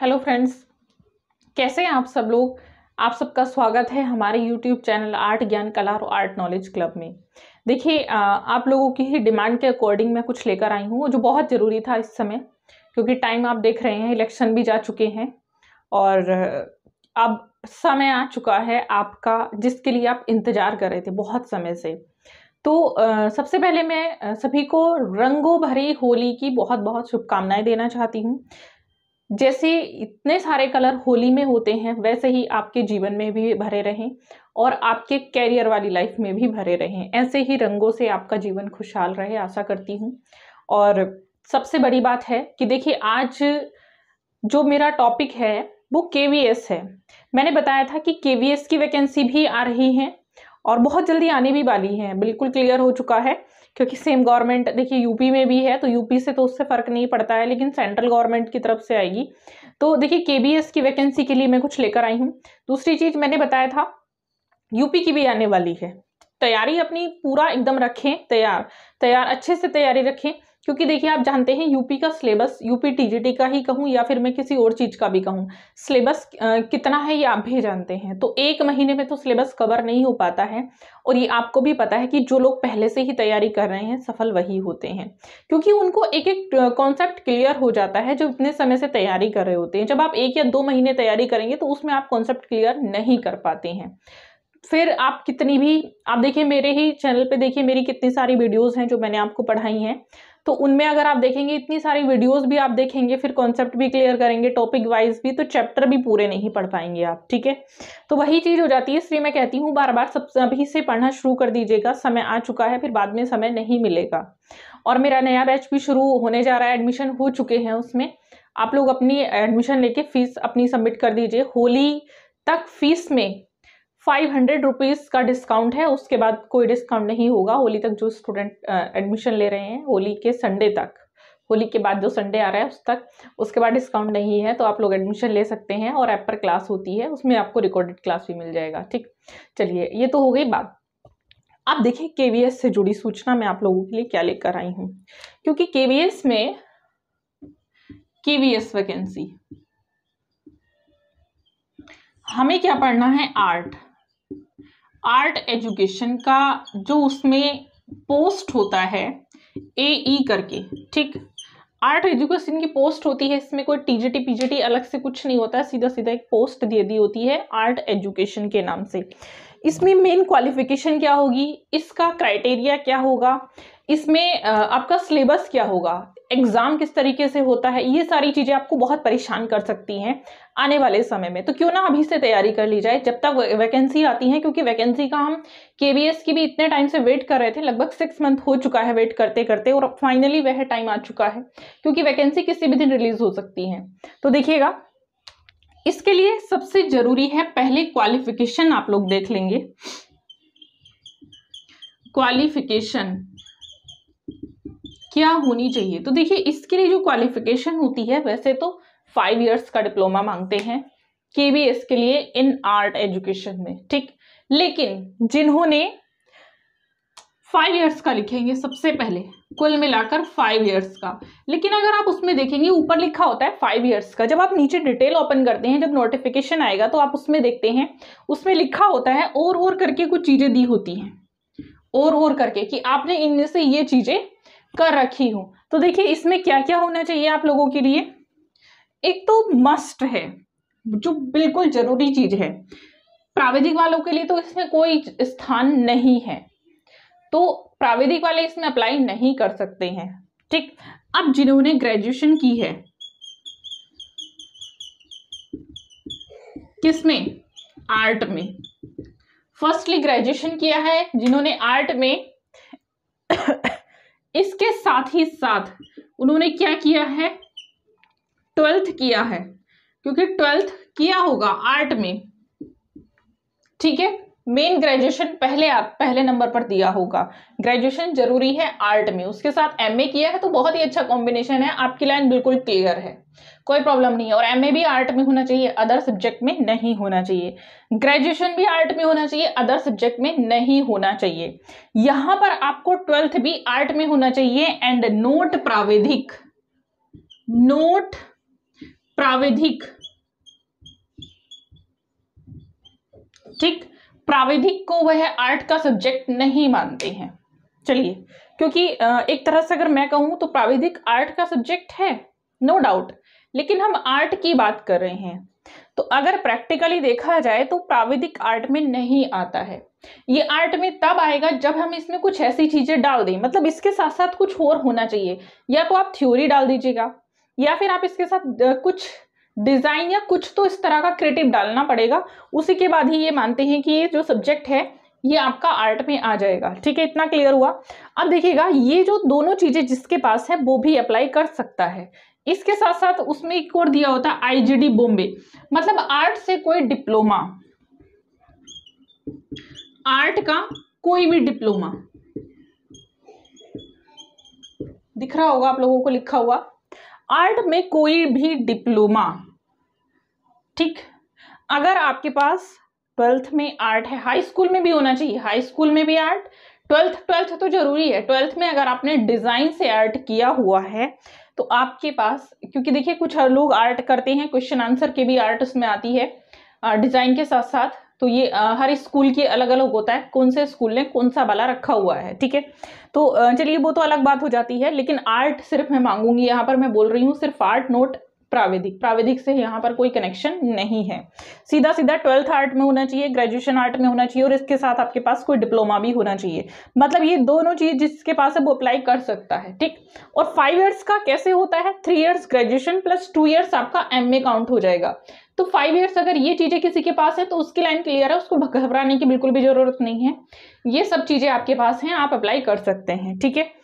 hello friends कैसे हैं आप सब लोग आप सबका स्वागत है हमारे यूट्यूब चैनल आर्ट ज्ञान कला और आर्ट नॉलेज क्लब में देखिए आप लोगों की ही डिमांड के अकॉर्डिंग मैं कुछ लेकर आई हूँ जो बहुत ज़रूरी था इस समय क्योंकि टाइम आप देख रहे हैं इलेक्शन भी जा चुके हैं और अब समय आ चुका है आपका जिसके लिए आप इंतज़ार कर रहे थे बहुत समय से तो सबसे पहले मैं सभी को रंगों भरी होली की बहुत बहुत शुभकामनाएं देना चाहती हूँ जैसे इतने सारे कलर होली में होते हैं वैसे ही आपके जीवन में भी भरे रहें और आपके कैरियर वाली लाइफ में भी भरे रहें ऐसे ही रंगों से आपका जीवन खुशहाल रहे आशा करती हूँ और सबसे बड़ी बात है कि देखिए आज जो मेरा टॉपिक है वो के है मैंने बताया था कि के की वैकेंसी भी आ रही हैं और बहुत जल्दी आने भी वाली हैं बिल्कुल क्लियर हो चुका है क्योंकि सेम गवर्नमेंट देखिए यूपी में भी है तो यूपी से तो उससे फ़र्क नहीं पड़ता है लेकिन सेंट्रल गवर्नमेंट की तरफ से आएगी तो देखिए के की वैकेंसी के लिए मैं कुछ लेकर आई हूँ दूसरी चीज़ मैंने बताया था यूपी की भी आने वाली है तैयारी अपनी पूरा एकदम रखें तैयार तैयार अच्छे से तैयारी रखें क्योंकि देखिए आप जानते हैं यूपी का सिलेबस यूपी टीजीटी का ही कहूँ या फिर मैं किसी और चीज़ का भी कहूँ सिलेबस कितना है ये आप भी जानते हैं तो एक महीने में तो सिलेबस कवर नहीं हो पाता है और ये आपको भी पता है कि जो लोग पहले से ही तैयारी कर रहे हैं सफल वही होते हैं क्योंकि उनको एक एक कॉन्सेप्ट क्लियर हो जाता है जो इतने समय से तैयारी कर रहे होते हैं जब आप एक या दो महीने तैयारी करेंगे तो उसमें आप कॉन्सेप्ट क्लियर नहीं कर पाते हैं फिर आप कितनी भी आप देखिए मेरे ही चैनल पे देखिए मेरी कितनी सारी वीडियोस हैं जो मैंने आपको पढ़ाई हैं तो उनमें अगर आप देखेंगे इतनी सारी वीडियोस भी आप देखेंगे फिर कॉन्सेप्ट भी क्लियर करेंगे टॉपिक वाइज भी तो चैप्टर भी पूरे नहीं पढ़ पाएंगे आप ठीक है तो वही चीज़ हो जाती है इसलिए मैं कहती हूँ बार बार सब अभी से पढ़ना शुरू कर दीजिएगा समय आ चुका है फिर बाद में समय नहीं मिलेगा और मेरा नया बैच भी शुरू होने जा रहा है एडमिशन हो चुके हैं उसमें आप लोग अपनी एडमिशन लेके फीस अपनी सबमिट कर दीजिए होली तक फीस में फाइव हंड्रेड रुपीज़ का डिस्काउंट है उसके बाद कोई डिस्काउंट नहीं होगा होली तक जो स्टूडेंट एडमिशन ले रहे हैं होली के संडे तक होली के बाद जो संडे आ रहा है उस तक उसके बाद डिस्काउंट नहीं है तो आप लोग एडमिशन ले सकते हैं और ऐप पर क्लास होती है उसमें आपको रिकॉर्डेड क्लास भी मिल जाएगा ठीक चलिए ये तो हो गई बात आप देखिए के से जुड़ी सूचना मैं आप लोगों के लिए क्या लेकर आई हूँ क्योंकि के में के वैकेंसी हमें क्या पढ़ना है आर्ट आर्ट एजुकेशन का जो उसमें पोस्ट होता है ए ई e करके ठीक आर्ट एजुकेशन की पोस्ट होती है इसमें कोई T T G P G T अलग से कुछ नहीं होता सीधा सीधा एक पोस्ट दे दी होती है आर्ट एजुकेशन के नाम से इसमें मेन क्वालिफिकेशन क्या होगी इसका क्राइटेरिया क्या होगा इसमें आपका सिलेबस क्या होगा एग्ज़ाम किस तरीके से होता है ये सारी चीज़ें आपको बहुत परेशान कर सकती हैं आने वाले समय में तो क्यों ना अभी से तैयारी कर ली जाए जब तक वैकेंसी आती है क्योंकि वैकेंसी का हम के की भी इतने टाइम से वेट कर रहे थे लगभग सिक्स मंथ हो चुका है वेट करते करते और फाइनली वह टाइम आ चुका है क्योंकि वैकेंसी किसी भी दिन रिलीज़ हो सकती है तो देखिएगा इसके लिए सबसे जरूरी है पहले क्वालिफिकेशन आप लोग देख लेंगे क्वालिफिकेशन क्या होनी चाहिए तो देखिए इसके लिए जो क्वालिफिकेशन होती है वैसे तो फाइव इयर्स का डिप्लोमा मांगते हैं के के लिए इन आर्ट एजुकेशन में ठीक लेकिन जिन्होंने फाइव ईयर्स का लिखेंगे सबसे पहले कुल मिलाकर फाइव ईयर्स का लेकिन अगर आप उसमें देखेंगे ऊपर लिखा होता है फाइव ईयर्स का जब आप नीचे डिटेल ओपन करते हैं जब नोटिफिकेशन आएगा तो आप उसमें देखते हैं उसमें लिखा होता है और और करके कुछ चीज़ें दी होती हैं और और करके कि आपने इनमें से ये चीज़ें कर रखी हो तो देखिए इसमें क्या क्या होना चाहिए आप लोगों के लिए एक तो मस्ट है जो बिल्कुल ज़रूरी चीज़ है प्राविधिक वालों के लिए तो इसमें कोई स्थान नहीं है तो प्राविधिक वाले इसमें अप्लाई नहीं कर सकते हैं ठीक अब जिन्होंने ग्रेजुएशन की है किसमें आर्ट में फर्स्टली ग्रेजुएशन किया है जिन्होंने आर्ट में इसके साथ ही साथ उन्होंने क्या किया है ट्वेल्थ किया है क्योंकि ट्वेल्थ किया होगा आर्ट में ठीक है मेन ग्रेजुएशन पहले आप पहले नंबर पर दिया होगा ग्रेजुएशन जरूरी है आर्ट में उसके साथ एमए किया है तो बहुत ही अच्छा कॉम्बिनेशन है आपकी लाइन बिल्कुल क्लियर है कोई प्रॉब्लम नहीं है और एमए भी आर्ट में होना चाहिए अदर सब्जेक्ट में नहीं होना चाहिए ग्रेजुएशन भी आर्ट में होना चाहिए अदर सब्जेक्ट में नहीं होना चाहिए यहां पर आपको ट्वेल्थ भी आर्ट में होना चाहिए एंड नोट प्राविधिक नोट प्राविधिक ठीक प्राविधिक को वह आर्ट का सब्जेक्ट नहीं मानते हैं चलिए क्योंकि एक तरह से अगर मैं कहूँ तो प्राविधिक आर्ट का सब्जेक्ट है नो no डाउट लेकिन हम आर्ट की बात कर रहे हैं तो अगर प्रैक्टिकली देखा जाए तो प्राविधिक आर्ट में नहीं आता है ये आर्ट में तब आएगा जब हम इसमें कुछ ऐसी चीज़ें डाल दें मतलब इसके साथ साथ कुछ और होना चाहिए या तो आप थ्योरी डाल दीजिएगा या फिर आप इसके साथ कुछ डिज़ाइन या कुछ तो इस तरह का क्रिएटिव डालना पड़ेगा उसी के बाद ही ये मानते हैं कि ये जो सब्जेक्ट है ये आपका आर्ट में आ जाएगा ठीक है इतना क्लियर हुआ अब देखिएगा ये जो दोनों चीज़ें जिसके पास है वो भी अप्लाई कर सकता है इसके साथ साथ उसमें एक और दिया होता है आईजीडी बॉम्बे मतलब आर्ट से कोई डिप्लोमा आर्ट का कोई भी डिप्लोमा दिख रहा होगा आप लोगों को लिखा हुआ आर्ट में कोई भी डिप्लोमा ठीक अगर आपके पास ट्वेल्थ में आर्ट है हाई स्कूल में भी होना चाहिए हाई स्कूल में भी आर्ट ट्वेल्थ ट्वेल्थ तो जरूरी है ट्वेल्थ में अगर आपने डिज़ाइन से आर्ट किया हुआ है तो आपके पास क्योंकि देखिए कुछ लोग आर्ट करते हैं क्वेश्चन आंसर के भी आर्ट उसमें आती है डिज़ाइन के साथ साथ तो ये हर स्कूल के अलग अलग होता है कौन से स्कूल ने कौन सा वाला रखा हुआ है ठीक है तो चलिए वो तो अलग बात हो जाती है लेकिन आर्ट सिर्फ मैं मांगूंगी यहाँ पर मैं बोल रही हूँ सिर्फ आर्ट नोट प्राविधिक प्राविधिक से यहाँ पर कोई कनेक्शन नहीं है सीधा सीधा ट्वेल्थ आर्ट में होना चाहिए ग्रेजुएशन आर्ट में होना चाहिए और इसके साथ आपके पास कोई डिप्लोमा भी होना चाहिए मतलब ये दोनों चीज़ जिसके पास है वो अप्लाई कर सकता है ठीक और फाइव ईयर्स का कैसे होता है three years graduation plus two years आपका एम काउंट हो जाएगा तो फाइव ईयर्स अगर ये चीज़ें किसी के पास है तो उसकी लाइन क्लियर है उसको घबराने की बिल्कुल भी ज़रूरत नहीं है ये सब चीज़ें आपके पास हैं आप अप्लाई कर सकते हैं ठीक है